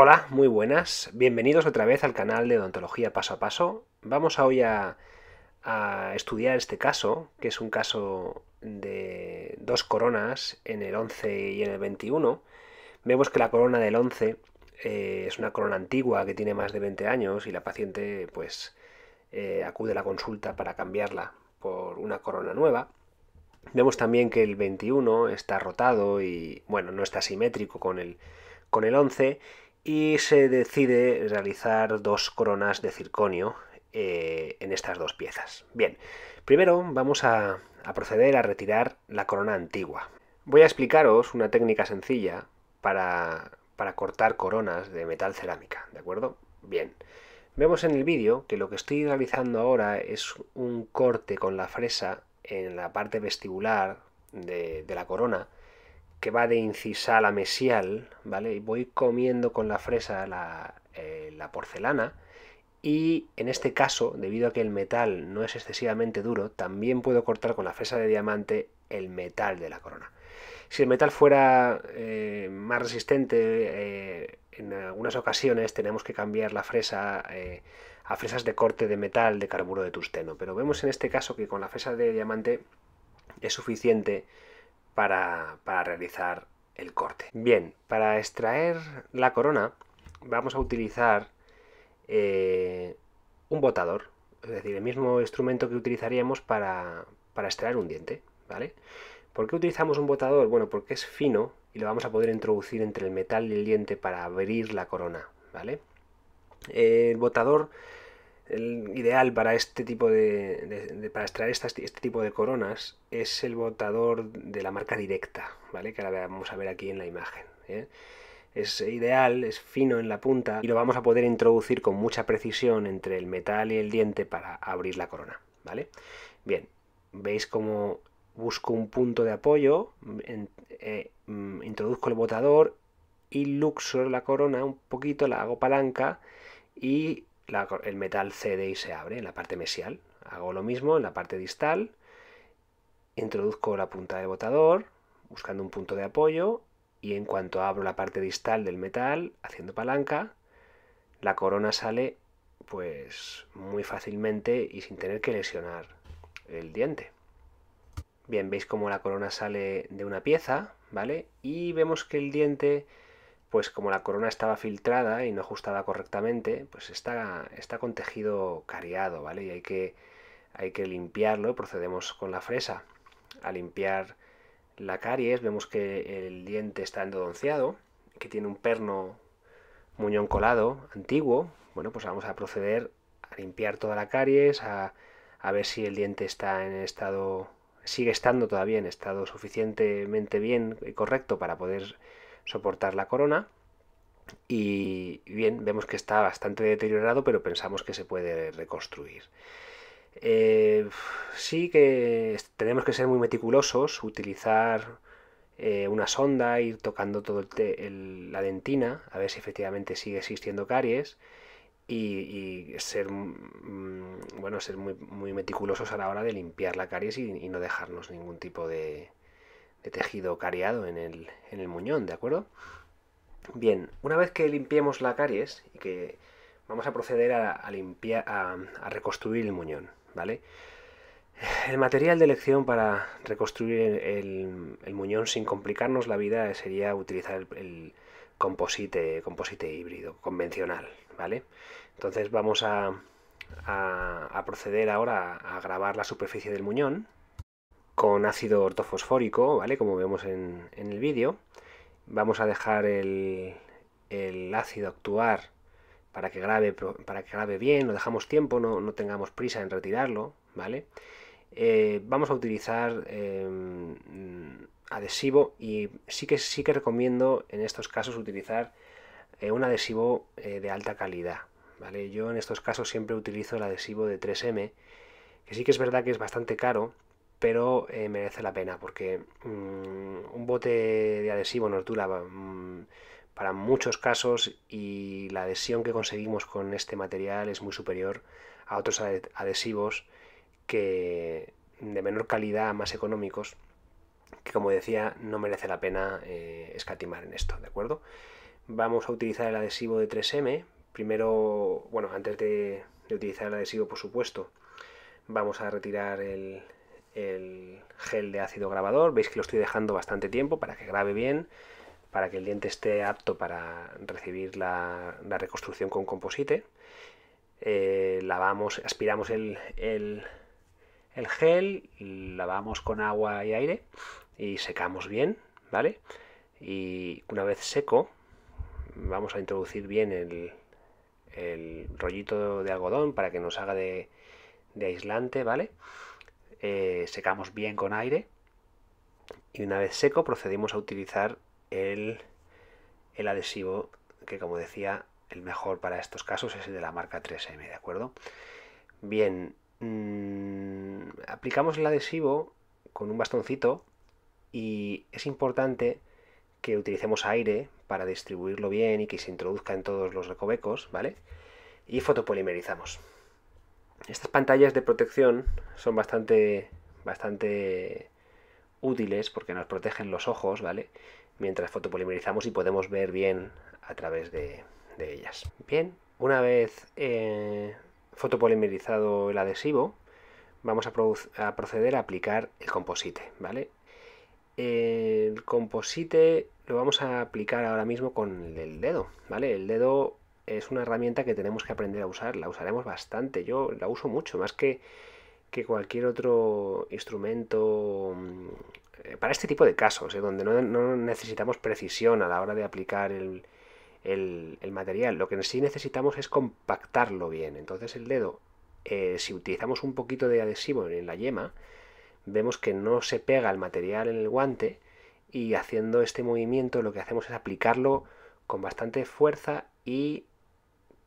Hola, muy buenas. Bienvenidos otra vez al canal de Odontología Paso a Paso. Vamos hoy a, estudiar este caso, que es un caso de dos coronas en el 11 y en el 21. Vemos que la corona del 11 eh, es una corona antigua que tiene más de 20 años y la paciente pues eh, acude a la consulta para cambiarla por una corona nueva. Vemos también que el 21 está rotado y bueno, no está simétrico con el, con el 11 y se decide realizar dos coronas de circonio eh, en estas dos piezas. Bien, primero vamos a, proceder a retirar la corona antigua. Voy a explicaros una técnica sencilla para, cortar coronas de metal cerámica, ¿de acuerdo? Bien, vemos en el vídeo que lo que estoy realizando ahora es un corte con la fresa en la parte vestibular de la corona que va de incisal a mesial, ¿vale? Y voy comiendo con la fresa eh, la, porcelana. Y en este caso, debido a que el metal no es excesivamente duro, también puedo cortar con la fresa de diamante el metal de la corona. Si el metal fuera eh, más resistente, eh, en algunas ocasiones tenemos que cambiar la fresa a fresas de corte de metal de carburo de tungsteno. Pero vemos en este caso que con la fresa de diamante es suficiente para, realizar el corte. Bien, para extraer la corona vamos a utilizar eh, un botador, es decir, el mismo instrumento que utilizaríamos para, para extraer un diente, ¿vale? ¿Por qué utilizamos un botador? Bueno, porque es fino y lo vamos a poder introducir entre el metal y el diente para abrir la corona, ¿vale? El botador el ideal para este tipo de, para extraer este tipo de coronas es el botador de la marca directa, ¿vale? Que ahora vamos a ver aquí en la imagen. ¿eh? Es ideal, es fino en la punta y lo vamos a poder introducir con mucha precisión entre el metal y el diente para abrir la corona, ¿vale? Bien, veis cómo busco un punto de apoyo, eh, mm, introduzco el botador y luxo la corona un poquito, la hago palanca y el metal cede y se abre en la parte mesial. Hago lo mismo en la parte distal, introduzco la punta de botador, buscando un punto de apoyo, y en cuanto abro la parte distal del metal, haciendo palanca, la corona sale pues muy fácilmente y sin tener que lesionar el diente. Bien, veis cómo la corona sale de una pieza, ¿vale? Y vemos que el diente pues como la corona estaba filtrada y no ajustada correctamente, pues está, está con tejido cariado, ¿vale? Y hay que, hay que limpiarlo, procedemos con la fresa a limpiar la caries, vemos que el diente está endodonciado, que tiene un perno muñón colado antiguo, bueno, pues vamos a proceder a limpiar toda la caries, a, a ver si el diente está en estado, sigue estando todavía en estado suficientemente bien y correcto para poder soportar la corona. Y bien, vemos que está bastante deteriorado, pero pensamos que se puede reconstruir. Eh, sí que tenemos que ser muy meticulosos, utilizar eh, una sonda, ir tocando todo la dentina, a ver si efectivamente sigue existiendo caries. Y, ser mm, mm, bueno ser muy, meticulosos a la hora de limpiar la caries y no dejarnos ningún tipo de, de tejido cariado en el, muñón, ¿de acuerdo? Bien, una vez que limpiemos la caries y que vamos a proceder a, limpiar, a, reconstruir el muñón, ¿vale? El material de elección para reconstruir el, muñón sin complicarnos la vida sería utilizar el, composite, composite híbrido convencional, ¿vale? Entonces vamos a proceder ahora a grabar la superficie del muñón con ácido ortofosfórico, ¿vale? Como vemos en, el vídeo. Vamos a dejar el, ácido actuar para que, grabe, para que bien, lo dejamos tiempo, no, no tengamos prisa en retirarlo, ¿vale? Eh, vamos a utilizar em, adhesivo y sí que, sí que recomiendo en estos casos utilizar eh, un adhesivo eh, de alta calidad, ¿vale? Yo en estos casos siempre utilizo el adhesivo de 3M, que sí que es verdad que es bastante caro, pero eh, merece la pena porque mm, un bote de adhesivo nos dura mm, para muchos casos y la adhesión que conseguimos con este material es muy superior a otros adhesivos que de menor calidad, más económicos, que como decía no merece la pena eh, escatimar en esto, ¿de acuerdo? Vamos a utilizar el adhesivo de 3M, primero, bueno, antes de utilizar el adhesivo por supuesto, vamos a retirar el, el gel de ácido grabador. Veis que lo estoy dejando bastante tiempo para que grabe bien, para que el diente esté apto para recibir la, reconstrucción con composite. Eh, lavamos, aspiramos el, el, gel, lavamos con agua y aire y secamos bien, ¿vale? Y una vez seco, vamos a introducir bien el, el rollito de algodón para que nos haga de aislante, ¿vale? Eh, secamos bien con aire y una vez seco procedimos a utilizar el, el adhesivo que como decía el mejor para estos casos es el de la marca 3M, ¿de acuerdo? Bien, mm, aplicamos el adhesivo con un bastoncito y es importante que utilicemos aire para distribuirlo bien y que se introduzca en todos los recovecos, ¿vale? Y fotopolimerizamos estas pantallas de protección son bastante, bastante útiles porque nos protegen los ojos, ¿vale? Mientras fotopolimerizamos y podemos ver bien a través de, ellas. Bien, una vez eh, fotopolimerizado el adhesivo, vamos a, a, proceder a aplicar el composite, ¿vale? El composite lo vamos a aplicar ahora mismo con el dedo, ¿vale? El dedo es una herramienta que tenemos que aprender a usar, la usaremos bastante, yo la uso mucho, más que, que cualquier otro instrumento mm, para este tipo de casos, ¿eh? donde no, necesitamos precisión a la hora de aplicar el, material, lo que sí necesitamos es compactarlo bien, entonces el dedo, eh, si utilizamos un poquito de adhesivo en la yema, vemos que no se pega el material en el guante y haciendo este movimiento lo que hacemos es aplicarlo con bastante fuerza y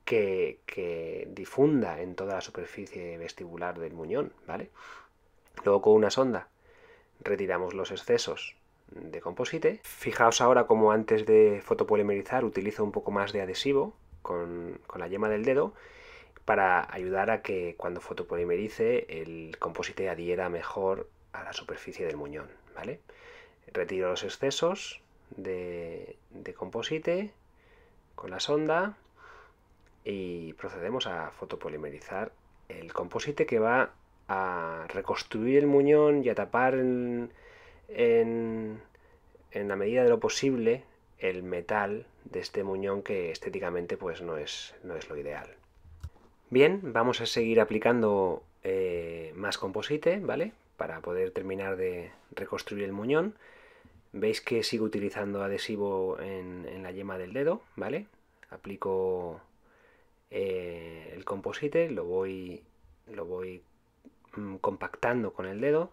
que, difunda en toda la superficie vestibular del muñón, ¿vale? Luego con una sonda retiramos los excesos de composite. Fijaos ahora como antes de fotopolimerizar utilizo un poco más de adhesivo con, la yema del dedo para ayudar a que cuando fotopolimerice el composite adhiera mejor a la superficie del muñón. ¿vale? Retiro los excesos de composite con la sonda y procedemos a fotopolimerizar el composite que va a reconstruir el muñón y a tapar en, la medida de lo posible el metal de este muñón que estéticamente pues no es, no es lo ideal. Bien, vamos a seguir aplicando eh, más composite, ¿vale? Para poder terminar de reconstruir el muñón. Veis que sigo utilizando adhesivo en, en la yema del dedo, ¿vale? Aplico eh, el composite, lo voy, lo voy mm, compactando con el dedo.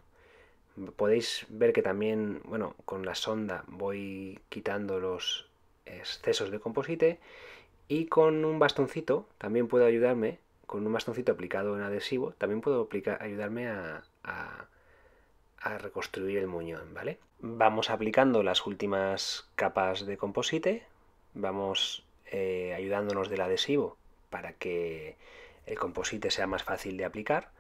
Podéis ver que también, bueno, con la sonda voy quitando los excesos de composite y con un bastoncito también puedo ayudarme, con un bastoncito aplicado en adhesivo, también puedo ayudarme a, reconstruir el muñón, ¿vale? Vamos aplicando las últimas capas de composite, vamos eh, ayudándonos del adhesivo para que el composite sea más fácil de aplicar.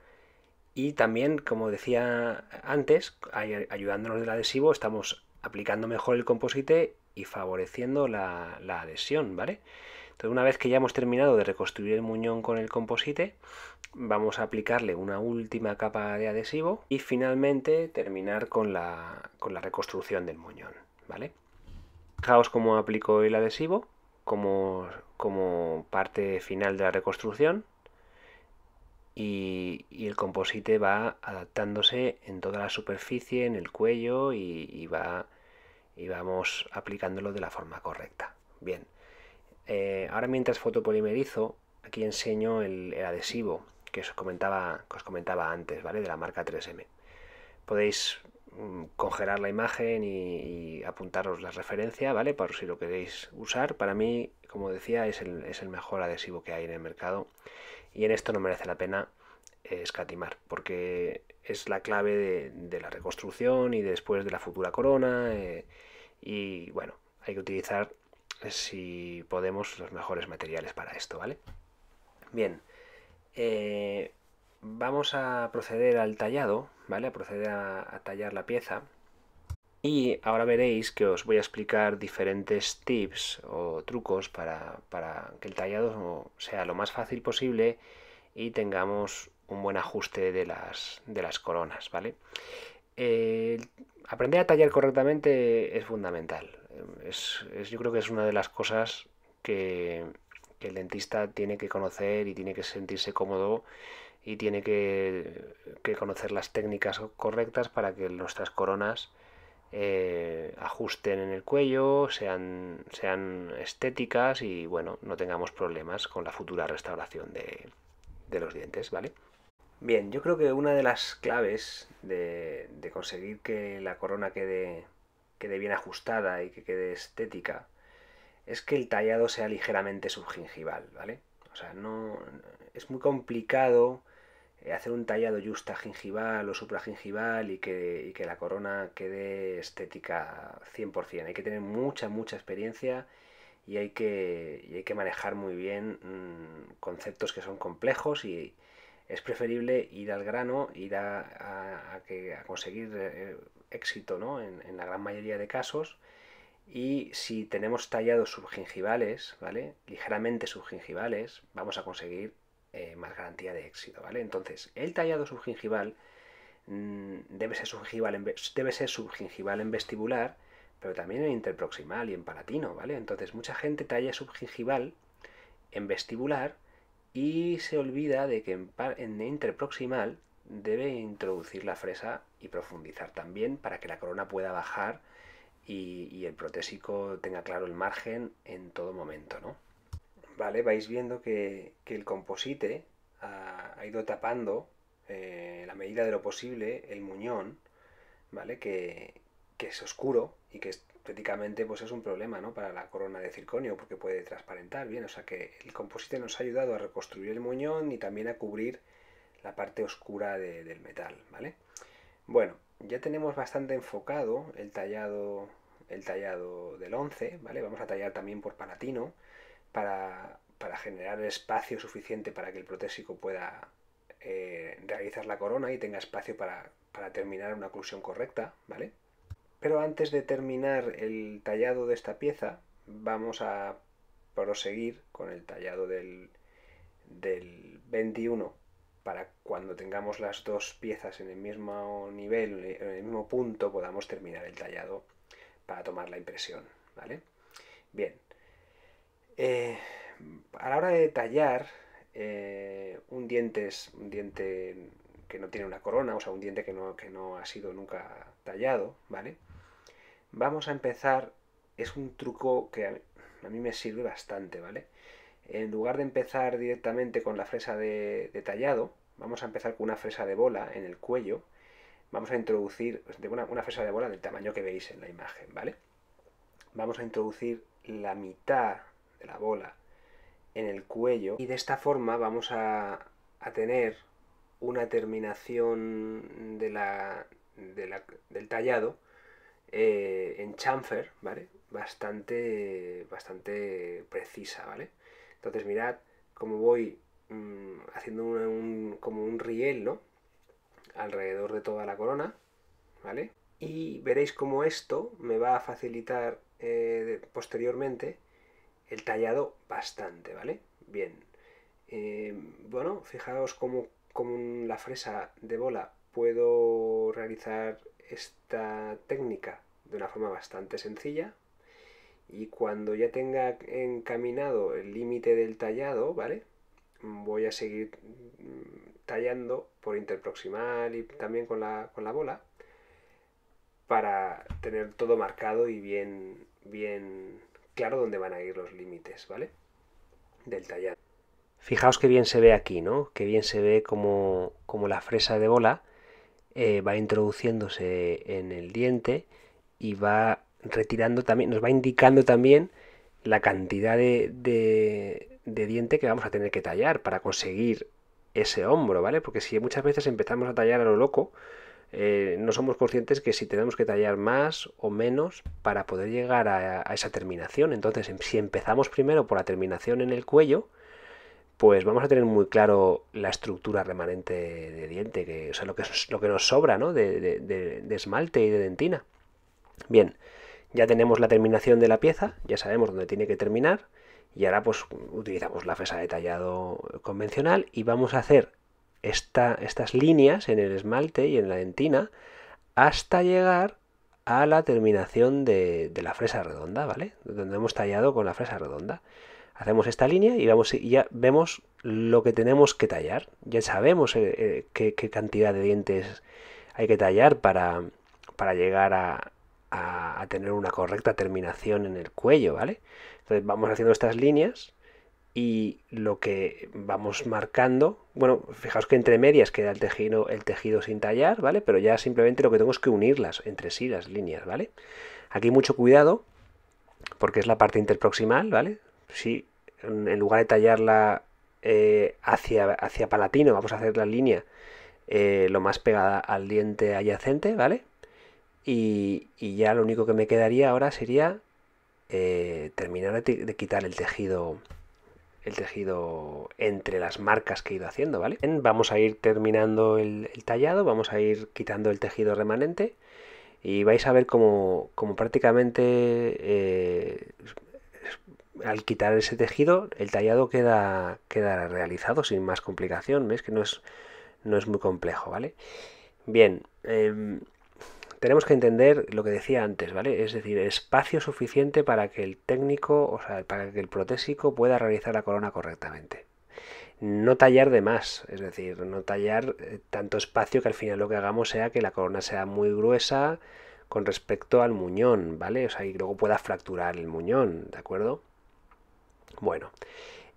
Y también, como decía antes, ayudándonos del adhesivo, estamos aplicando mejor el composite y favoreciendo la, adhesión, ¿vale? Entonces, una vez que ya hemos terminado de reconstruir el muñón con el composite, vamos a aplicarle una última capa de adhesivo y finalmente terminar con la, con la reconstrucción del muñón, ¿vale? Fijaos cómo aplico el adhesivo, como como parte final de la reconstrucción y, el composite va adaptándose en toda la superficie, en el cuello y, va, y vamos aplicándolo de la forma correcta. Bien, eh, ahora mientras fotopolimerizo, aquí enseño el, el, adhesivo que os comentaba, que os comentaba antes, ¿vale? De la marca 3M. Podéis Mm, congelar la imagen y, apuntaros la referencia, ¿vale? Por si lo queréis usar. Para mí, como decía, es el, es el mejor adhesivo que hay en el mercado y en esto no merece la pena eh, escatimar, porque es la clave de, la reconstrucción y después de la futura corona. Eh, y bueno, hay que utilizar, eh, si podemos, los mejores materiales para esto, ¿vale? Bien vamos a proceder al tallado, ¿vale? A proceder a, tallar la pieza. Y ahora veréis que os voy a explicar diferentes tips o trucos para, que el tallado sea lo más fácil posible y tengamos un buen ajuste de las, de las coronas, ¿vale? aprender a tallar correctamente es fundamental. yo creo que es una de las cosas que el dentista tiene que conocer y tiene que sentirse cómodo y tiene que, conocer las técnicas correctas para que nuestras coronas eh, ajusten en el cuello, sean, sean estéticas y bueno, no tengamos problemas con la futura restauración de, los dientes, ¿vale? Bien, yo creo que una de las claves de, conseguir que la corona quede, quede, bien ajustada y que quede estética es que el tallado sea ligeramente subgingival, ¿vale? O sea, no, es muy complicado eh, hacer un tallado justa gingival o supragingival y que, y que la corona quede estética 100%. Hay que tener mucha, mucha experiencia y hay que, que manejar muy bien mm, conceptos que son complejos y es preferible ir al grano, ir a, que, a conseguir eh, éxito ¿no? en, en la gran mayoría de casos. Y si tenemos tallados subgingivales, ¿vale? Ligeramente subgingivales, vamos a conseguir eh, más garantía de éxito, ¿vale? Entonces, el tallado subgingival mm, debe, ser subgingival en, debe ser subgingival en vestibular, pero también en interproximal y en palatino, ¿vale? Entonces, mucha gente talla subgingival en vestibular y se olvida de que en, interproximal debe introducir la fresa y profundizar también para que la corona pueda bajar y, y el protésico tenga claro el margen en todo momento, ¿no? ¿vale? Vais viendo que, el composite ha, ido tapando, eh, la medida de lo posible, el muñón, ¿vale? Que, es oscuro y que prácticamente pues es un problema ¿no? para la corona de circonio porque puede transparentar bien. O sea que el composite nos ha ayudado a reconstruir el muñón y también a cubrir la parte oscura del metal. ¿vale? Bueno, ya tenemos bastante enfocado el tallado, el tallado del 11. ¿vale? Vamos a tallar también por palatino para, generar el espacio suficiente para que el protésico pueda eh, realizar la corona y tenga espacio para, terminar una oclusión correcta, ¿vale? Pero antes de terminar el tallado de esta pieza, vamos a proseguir con el tallado del, del 21 para cuando tengamos las dos piezas en el mismo nivel, en el mismo punto, podamos terminar el tallado para tomar la impresión, ¿vale? Bien, eh, a la hora de tallar eh, un, diente un diente que no tiene una corona, o sea, un diente que no, que no ha sido nunca tallado, ¿vale? Vamos a empezar, es un truco que a mí, me sirve bastante, ¿vale? En lugar de empezar directamente con la fresa de, tallado, vamos a empezar con una fresa de bola en el cuello, vamos a introducir pues, una, una, fresa de bola del tamaño que veis en la imagen, ¿vale? Vamos a introducir la mitad de la bola en el cuello y de esta forma vamos a, tener una terminación de la, del tallado eh, en chamfer, ¿vale? Bastante, bastante precisa, ¿vale? Entonces mirad cómo voy mm, haciendo un, como un riel, ¿no? Alrededor de toda la corona, ¿vale? Y veréis cómo esto me va a facilitar eh, posteriormente el tallado bastante, ¿vale? Bien. Eh, bueno, fijaos cómo con la fresa de bola puedo realizar esta técnica de una forma bastante sencilla. Y cuando ya tenga encaminado el límite del tallado, ¿vale? Voy a seguir mm, tallando por interproximal y también con la, con la bola para tener todo marcado y bien, bien claro dónde van a ir los límites, ¿vale? Del tallar. Fijaos que bien se ve aquí, ¿no? Que bien se ve como, la fresa de bola eh, va introduciéndose en el diente y va retirando también, nos va indicando también la cantidad de, de, de diente que vamos a tener que tallar para conseguir ese hombro, ¿vale? Porque si muchas veces empezamos a tallar a lo loco, eh, no somos conscientes que si tenemos que tallar más o menos para poder llegar a, esa terminación. Entonces, em, si empezamos primero por la terminación en el cuello, pues vamos a tener muy claro la estructura remanente de diente, que, o sea, lo que, lo que nos sobra ¿no? de, esmalte y de dentina. Bien, ya tenemos la terminación de la pieza, ya sabemos dónde tiene que terminar, y ahora pues utilizamos la fesa de tallado convencional y vamos a hacer estas líneas en el esmalte y en la dentina hasta llegar a la terminación de, la fresa redonda, ¿vale? Donde hemos tallado con la fresa redonda. Hacemos esta línea y, vamos, y ya vemos lo que tenemos que tallar. Ya sabemos eh, eh, qué, cantidad de dientes hay que tallar para, llegar a, a tener una correcta terminación en el cuello, ¿vale? Entonces vamos haciendo estas líneas y lo que vamos marcando, bueno, fijaos que entre medias queda el tejido, el tejido sin tallar, ¿vale? Pero ya simplemente lo que tengo es que unirlas entre sí, las líneas, ¿vale? Aquí mucho cuidado, porque es la parte interproximal, ¿vale? sí en lugar de tallarla eh, hacia, hacia palatino, vamos a hacer la línea eh, lo más pegada al diente adyacente, ¿vale? Y, ya lo único que me quedaría ahora sería eh, terminar de quitar el tejido el tejido entre las marcas que he ido haciendo, ¿vale? Vamos a ir terminando el, tallado, vamos a ir quitando el tejido remanente y vais a ver como, prácticamente eh, al quitar ese tejido el tallado queda, queda realizado sin más complicación, ¿ves? Que no es, no es muy complejo, ¿vale? Bien, em, tenemos que entender lo que decía antes, ¿vale? Es decir, espacio suficiente para que el técnico, o sea, para que el protésico pueda realizar la corona correctamente. No tallar de más, es decir, no tallar eh, tanto espacio que al final lo que hagamos sea que la corona sea muy gruesa con respecto al muñón, ¿vale? O sea, y luego pueda fracturar el muñón, ¿de acuerdo? Bueno,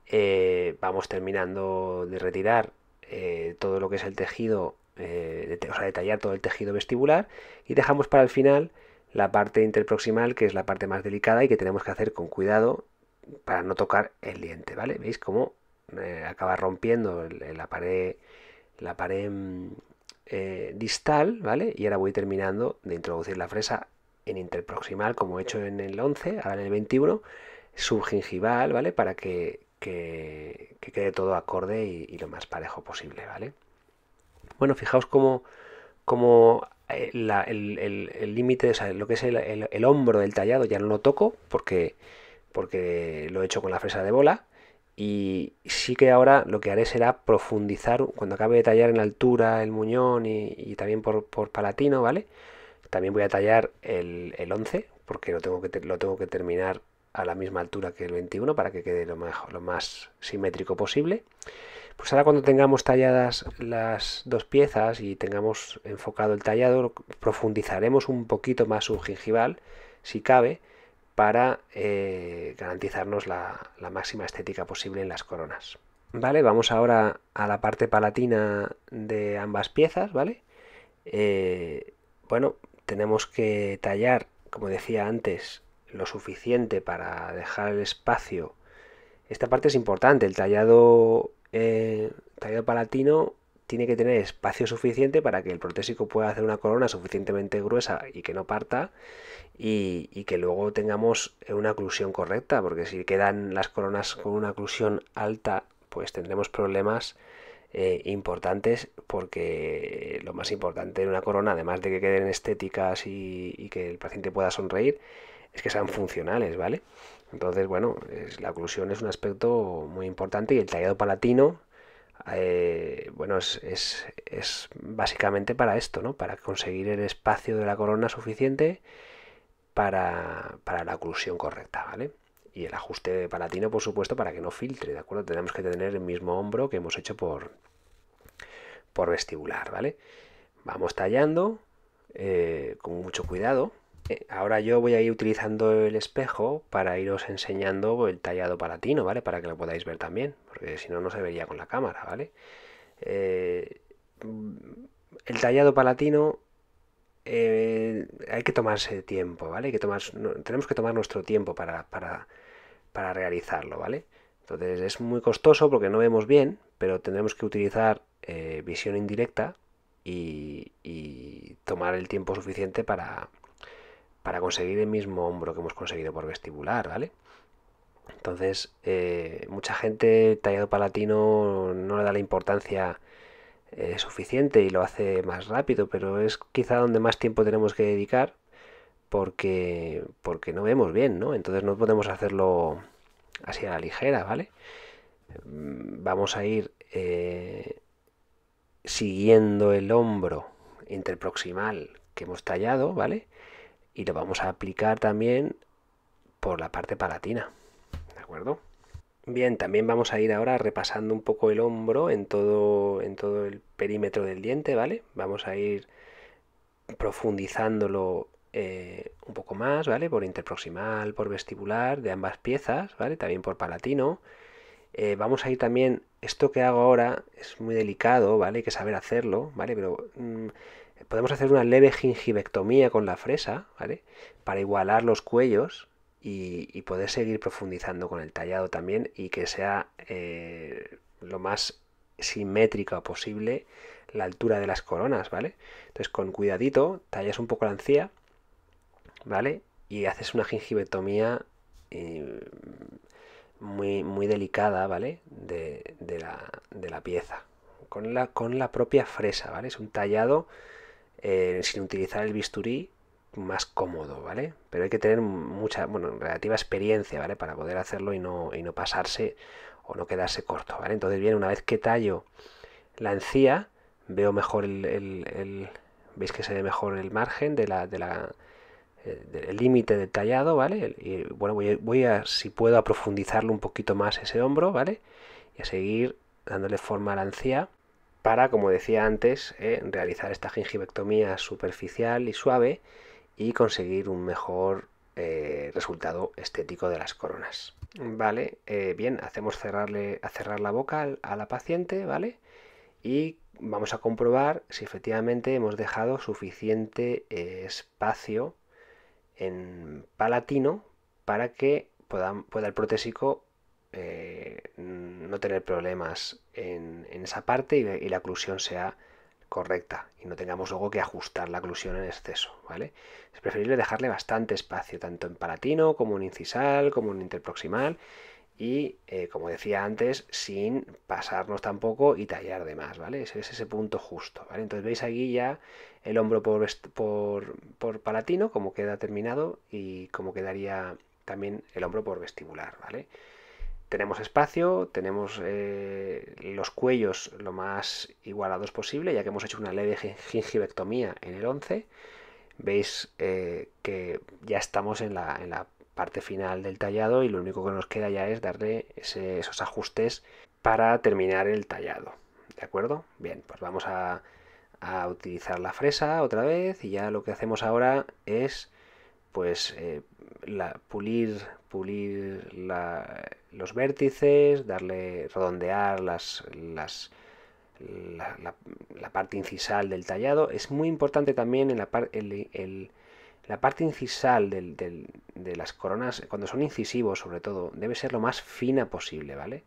eh, vamos terminando de retirar eh, todo lo que es el tejido eh, o sea, detallar todo el tejido vestibular y dejamos para el final la parte interproximal, que es la parte más delicada y que tenemos que hacer con cuidado para no tocar el diente, ¿vale? ¿Veis cómo eh, acaba rompiendo la pared, la pared mm, eh, distal, ¿vale? Y ahora voy terminando de introducir la fresa en interproximal, como he hecho en el 11, ahora en el 21, subgingival, ¿vale? Para que, quede todo acorde y lo más parejo posible, ¿vale? Bueno, fijaos cómo, eh, el límite, el, o sea, lo que es el, hombro del tallado ya no lo toco porque, porque lo he hecho con la fresa de bola. Y sí que ahora lo que haré será profundizar, cuando acabe de tallar en altura el muñón y, también por, palatino, ¿vale? También voy a tallar el, 11 porque lo tengo, que lo tengo que terminar a la misma altura que el 21 para que quede lo, lo más simétrico posible. Pues ahora cuando tengamos talladas las dos piezas y tengamos enfocado el tallado, profundizaremos un poquito más su gingival, si cabe, para eh, garantizarnos la, máxima estética posible en las coronas. Vale, vamos ahora a la parte palatina de ambas piezas, ¿vale? Eh, bueno, tenemos que tallar, como decía antes, lo suficiente para dejar el espacio. Esta parte es importante, el tallado el eh, Taller palatino tiene que tener espacio suficiente para que el protésico pueda hacer una corona suficientemente gruesa y que no parta y, que luego tengamos una oclusión correcta, porque si quedan las coronas con una oclusión alta, pues tendremos problemas eh, importantes, porque lo más importante en una corona, además de que queden estéticas y que el paciente pueda sonreír, es que sean funcionales, ¿vale? Entonces, bueno, la oclusión es un aspecto muy importante y el tallado palatino, eh, bueno, es, básicamente para esto, ¿no? Para conseguir el espacio de la corona suficiente para, la oclusión correcta, ¿vale? Y el ajuste palatino, por supuesto, para que no filtre, ¿de acuerdo? Tenemos que tener el mismo hombro que hemos hecho por, por vestibular, ¿vale? Vamos tallando eh, con mucho cuidado eh, ahora yo voy a ir utilizando el espejo para iros enseñando el tallado palatino, ¿vale? Para que lo podáis ver también, porque si no, no se vería con la cámara, ¿vale? Eh, el tallado palatino eh, hay que tomarse tiempo, ¿vale? que tenemos que tomar nuestro tiempo para, realizarlo, ¿vale? Entonces es muy costoso porque no vemos bien, pero tendremos que utilizar visión indirecta y tomar el tiempo suficiente para para conseguir el mismo hombro que hemos conseguido por vestibular, ¿vale? Entonces, eh, mucha gente tallado palatino no le da la importancia eh, suficiente y lo hace más rápido, pero es quizá donde más tiempo tenemos que dedicar porque, porque no vemos bien, ¿no? Entonces no podemos hacerlo así a la ligera, ¿vale? Mm, vamos a ir eh, siguiendo el hombro interproximal que hemos tallado, ¿vale? y lo vamos a aplicar también por la parte palatina. ¿De acuerdo? Bien, también vamos a ir ahora repasando un poco el hombro en todo, en todo el perímetro del diente, ¿vale? Vamos a ir profundizándolo eh, un poco más, ¿vale? Por interproximal, por vestibular, de ambas piezas, ¿vale? También por palatino. Eh, vamos a ir también, esto que hago ahora es muy delicado, ¿vale? que saber hacerlo, ¿vale? Pero mm, podemos hacer una leve gingivectomía con la fresa, ¿vale? Para igualar los cuellos y, poder seguir profundizando con el tallado también y que sea eh, lo más simétrica posible la altura de las coronas, ¿vale? Entonces con cuidadito tallas un poco la encía, ¿vale? Y haces una gingivectomía eh, muy, muy delicada, ¿vale? De, la, pieza. Con la, con la propia fresa, ¿vale? Es un tallado eh, sin utilizar el bisturí más cómodo, ¿vale? Pero hay que tener mucha, bueno, relativa experiencia, ¿vale? Para poder hacerlo y no, y no pasarse o no quedarse corto, ¿vale? Entonces bien, una vez que tallo la encía, veo mejor el, el, veis que se ve mejor el margen de la, de la eh, el límite del tallado, ¿vale? Y bueno, voy a, voy a, si puedo, a profundizarlo un poquito más ese hombro, ¿vale? Y a seguir dándole forma a la encía para, como decía antes, eh, realizar esta gingivectomía superficial y suave y conseguir un mejor eh, resultado estético de las coronas. Vale, eh, bien, hacemos cerrarle, a cerrar la boca a la paciente, ¿vale? Y vamos a comprobar si efectivamente hemos dejado suficiente espacio en palatino para que pueda, pueda el protésico eh, no tener problemas en, esa parte y, la oclusión sea correcta y no tengamos luego que ajustar la oclusión en exceso, ¿vale? Es preferible dejarle bastante espacio, tanto en palatino como en incisal, como en interproximal y, eh, como decía antes, sin pasarnos tampoco y tallar de más, ¿vale? Ese es ese punto justo, ¿vale? Entonces veis aquí ya el hombro por, por palatino, como queda terminado y como quedaría también el hombro por vestibular, ¿vale? tenemos espacio, tenemos eh, los cuellos lo más igualados posible, ya que hemos hecho una leve gingivectomía en el 11. Veis eh, que ya estamos en la, parte final del tallado y lo único que nos queda ya es darle esos ajustes para terminar el tallado. ¿De acuerdo? Bien, pues vamos a, utilizar la fresa otra vez y ya lo que hacemos ahora es pues eh, la, pulir, pulir la, los vértices, darle, redondear las, las la, parte incisal del tallado. Es muy importante también en la, la parte incisal de las coronas, cuando son incisivos sobre todo, debe ser lo más fina posible, ¿vale?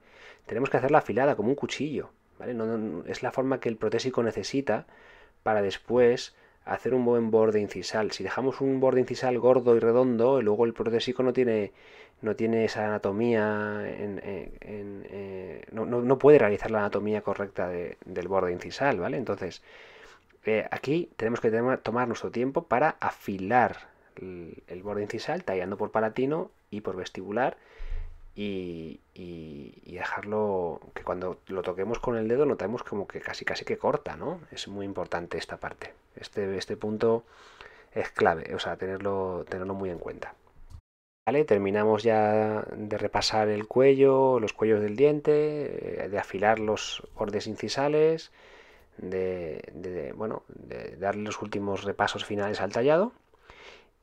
Tenemos que hacerla afilada como un cuchillo, ¿vale? no, es la forma que el protésico necesita para después hacer un buen borde incisal. Si dejamos un borde incisal gordo y redondo, luego el protésico no tiene, no tiene esa anatomía, eh, no, puede realizar la anatomía correcta del borde incisal, ¿vale? Entonces, eh, aquí tenemos que tomar nuestro tiempo para afilar el borde incisal, tallando por palatino y por vestibular, y, dejarlo que cuando lo toquemos con el dedo notemos como que casi casi que corta, ¿no? Es muy importante esta parte. Este, este punto es clave, o sea, tenerlo, tenerlo muy en cuenta. Vale, terminamos ya de repasar el cuello, los cuellos del diente, eh, de afilar los bordes incisales, de, bueno, de darle los últimos repasos finales al tallado.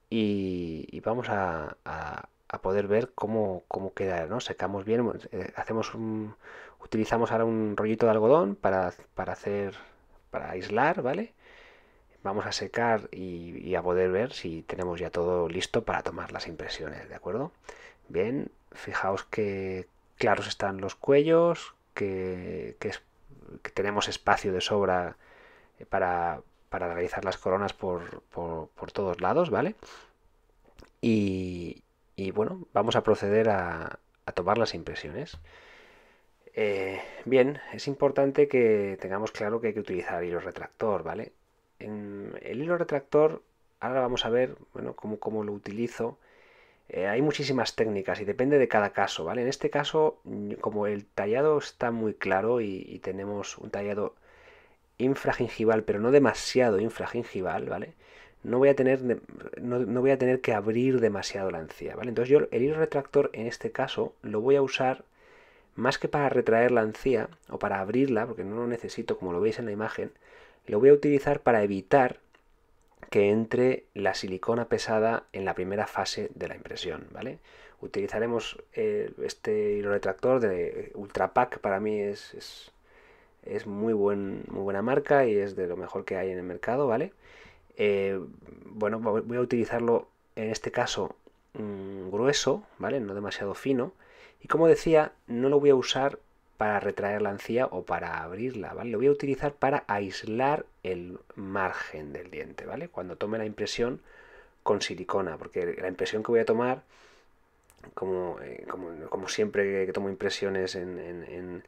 Y, vamos a a poder ver cómo, queda, ¿no? Secamos bien, eh, hacemos un, utilizamos ahora un rollito de algodón para, para hacer, para aislar, ¿vale? Vamos a secar y, a poder ver si tenemos ya todo listo para tomar las impresiones, ¿de acuerdo? Bien, fijaos que claros están los cuellos, que, tenemos espacio de sobra eh, para, para realizar las coronas por, por, por todos lados, ¿vale? Y, y bueno, vamos a proceder a, tomar las impresiones. Eh, bien, es importante que tengamos claro que hay que utilizar hilo retractor, ¿vale? En el hilo retractor, ahora vamos a ver bueno, cómo, cómo lo utilizo. Eh, hay muchísimas técnicas y depende de cada caso, ¿vale? En este caso, mm, como el tallado está muy claro y, y tenemos un tallado infragingival, pero no demasiado infragingival, ¿vale? no voy a tener, no, voy a tener que abrir demasiado la encía, ¿vale? Entonces yo el hilo retractor en este caso lo voy a usar más que para retraer la encía o para abrirla, porque no lo necesito como lo veis en la imagen, lo voy a utilizar para evitar que entre la silicona pesada en la primera fase de la impresión, ¿vale? Utilizaremos eh, este hilo retractor de Ultrapack, para mí es, es, es, muy, buen, muy buena marca y es de lo mejor que hay en el mercado, ¿vale? Eh, bueno, voy a utilizarlo en este caso mm, grueso, ¿vale? No demasiado fino. Y como decía, no lo voy a usar para retraer la encía o para abrirla, ¿vale? Lo voy a utilizar para aislar el margen del diente, ¿vale? Cuando tome la impresión con silicona, porque la impresión que voy a tomar, como, eh, siempre que tomo impresiones en, en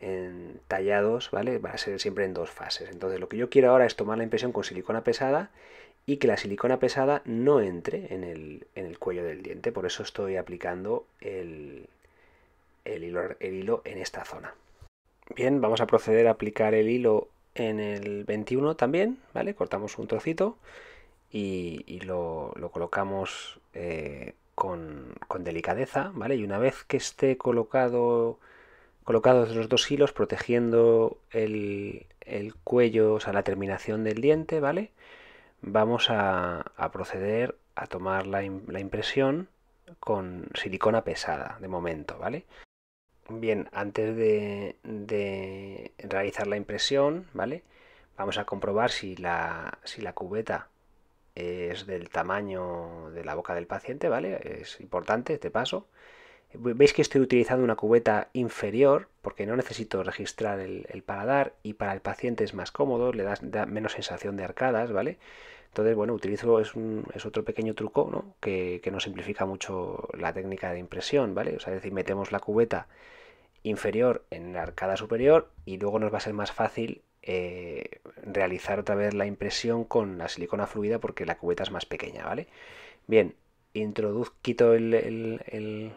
en tallados, ¿vale? Va a ser siempre en dos fases. Entonces lo que yo quiero ahora es tomar la impresión con silicona pesada y que la silicona pesada no entre en el, cuello del diente. Por eso estoy aplicando el, hilo, el hilo en esta zona. Bien, vamos a proceder a aplicar el hilo en el 21 también, ¿vale? Cortamos un trocito y, lo, colocamos eh, con, con, delicadeza, ¿vale? Y una vez que esté colocado colocados los dos hilos protegiendo el, cuello, o sea, la terminación del diente, ¿vale? Vamos a, proceder a tomar la, impresión con silicona pesada de momento, ¿vale? Bien, antes de, realizar la impresión, ¿vale? Vamos a comprobar si la, si la cubeta es del tamaño de la boca del paciente, ¿vale? Es importante este paso. Veis que estoy utilizando una cubeta inferior porque no necesito registrar el, paladar y para el paciente es más cómodo, le da menos sensación de arcadas, ¿vale? Entonces, bueno, utilizo, es, es otro pequeño truco ¿no? Que, que, nos simplifica mucho la técnica de impresión, ¿vale? O sea, es decir, metemos la cubeta inferior en la arcada superior y luego nos va a ser más fácil eh, realizar otra vez la impresión con la silicona fluida porque la cubeta es más pequeña, ¿vale? Bien, introduzco, quito el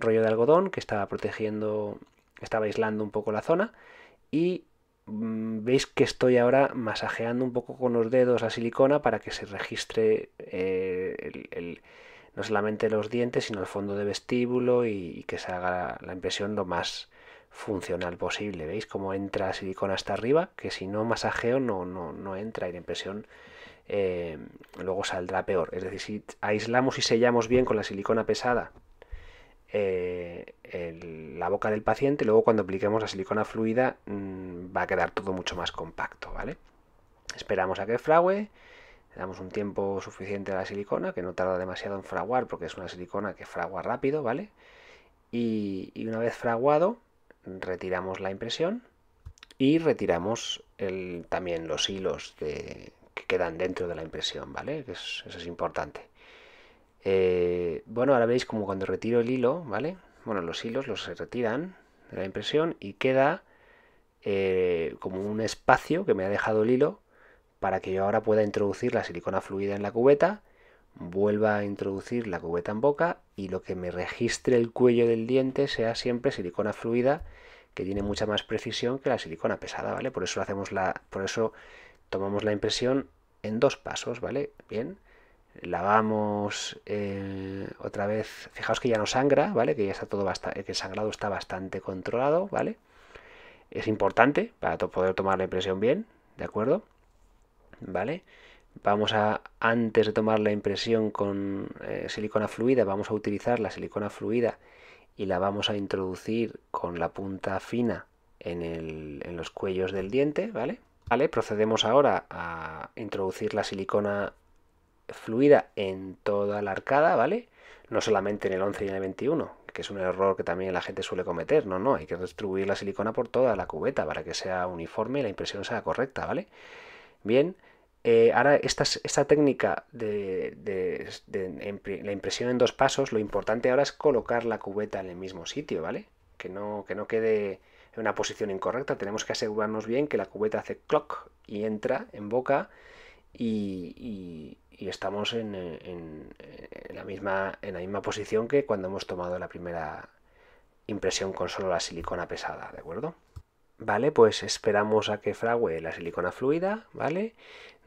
rollo de algodón que estaba protegiendo, estaba aislando un poco la zona y mm, veis que estoy ahora masajeando un poco con los dedos la silicona para que se registre eh, no solamente los dientes sino el fondo de vestíbulo y, que se haga la, impresión lo más funcional posible veis cómo entra la silicona hasta arriba que si no masajeo no, no, no entra y la impresión eh, luego saldrá peor es decir si aislamos y sellamos bien con la silicona pesada eh, la boca del paciente, luego cuando apliquemos la silicona fluida mm, va a quedar todo mucho más compacto, ¿vale? Esperamos a que frague, damos un tiempo suficiente a la silicona, que no tarda demasiado en fraguar porque es una silicona que fragua rápido, ¿vale? Y, una vez fraguado, retiramos la impresión y retiramos también los hilos que quedan dentro de la impresión, ¿vale? eso es importante. Eh, bueno, ahora veis como cuando retiro el hilo, ¿vale? Bueno, los hilos los se retiran de la impresión y queda eh, como un espacio que me ha dejado el hilo para que yo ahora pueda introducir la silicona fluida en la cubeta, vuelva a introducir la cubeta en boca y lo que me registre el cuello del diente sea siempre silicona fluida que tiene mucha más precisión que la silicona pesada, ¿vale? Por eso hacemos la por eso tomamos la impresión en dos pasos, ¿vale? Bien lavamos eh, otra vez, fijaos que ya no sangra, ¿vale? Que ya está todo bastante, que el sangrado está bastante controlado, ¿vale? Es importante para poder tomar la impresión bien, ¿de acuerdo? ¿Vale? Vamos a, antes de tomar la impresión con eh, silicona fluida, vamos a utilizar la silicona fluida y la vamos a introducir con la punta fina en, los cuellos del diente, ¿vale? ¿Vale? Procedemos ahora a introducir la silicona fluida en toda la arcada, ¿vale? No solamente en el 11 y en el 21, que es un error que también la gente suele cometer, no, no, hay que distribuir la silicona por toda la cubeta para que sea uniforme y la impresión sea correcta, ¿vale? Bien, eh, ahora esta, esta técnica de, la impresión en dos pasos, lo importante ahora es colocar la cubeta en el mismo sitio, ¿vale? Que no, que no quede en una posición incorrecta, tenemos que asegurarnos bien que la cubeta hace clock y entra en boca y y estamos en, la misma, en la misma posición que cuando hemos tomado la primera impresión con solo la silicona pesada, ¿de acuerdo? Vale, pues esperamos a que frague la silicona fluida, ¿vale?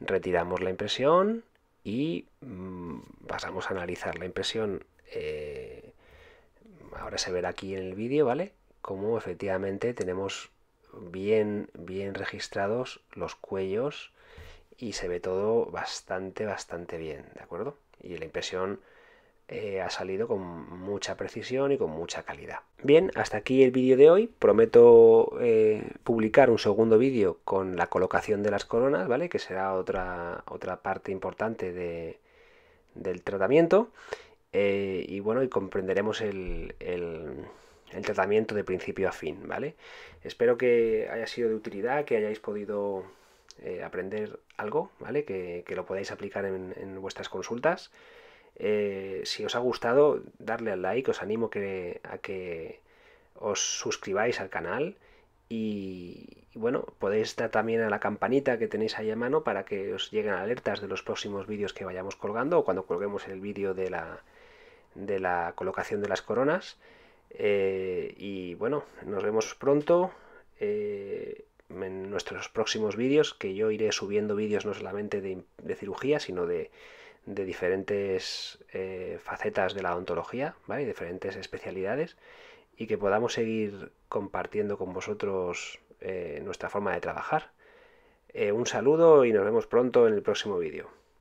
Retiramos la impresión y mm, pasamos a analizar la impresión. Eh, ahora se verá aquí en el vídeo, ¿vale? Cómo efectivamente tenemos bien, bien registrados los cuellos y se ve todo bastante, bastante bien, ¿de acuerdo? Y la impresión eh, ha salido con mucha precisión y con mucha calidad. Bien, hasta aquí el vídeo de hoy. Prometo eh, publicar un segundo vídeo con la colocación de las coronas, ¿vale? Que será otra, otra parte importante del tratamiento. Eh, y bueno, y comprenderemos el, el tratamiento de principio a fin, ¿vale? Espero que haya sido de utilidad, que hayáis podido eh, aprender algo, ¿vale? Que, lo podáis aplicar en, vuestras consultas. Eh, si os ha gustado, darle al like, os animo a que os suscribáis al canal y, bueno, podéis dar también a la campanita que tenéis ahí a mano para que os lleguen alertas de los próximos vídeos que vayamos colgando o cuando colguemos el vídeo de la, de la colocación de las coronas. Eh, y bueno, nos vemos pronto en nuestros próximos vídeos, que yo iré subiendo vídeos no solamente de, cirugía, sino de, diferentes eh, facetas de la odontología, ¿vale? diferentes especialidades, y que podamos seguir compartiendo con vosotros eh, nuestra forma de trabajar. Eh, un saludo y nos vemos pronto en el próximo vídeo.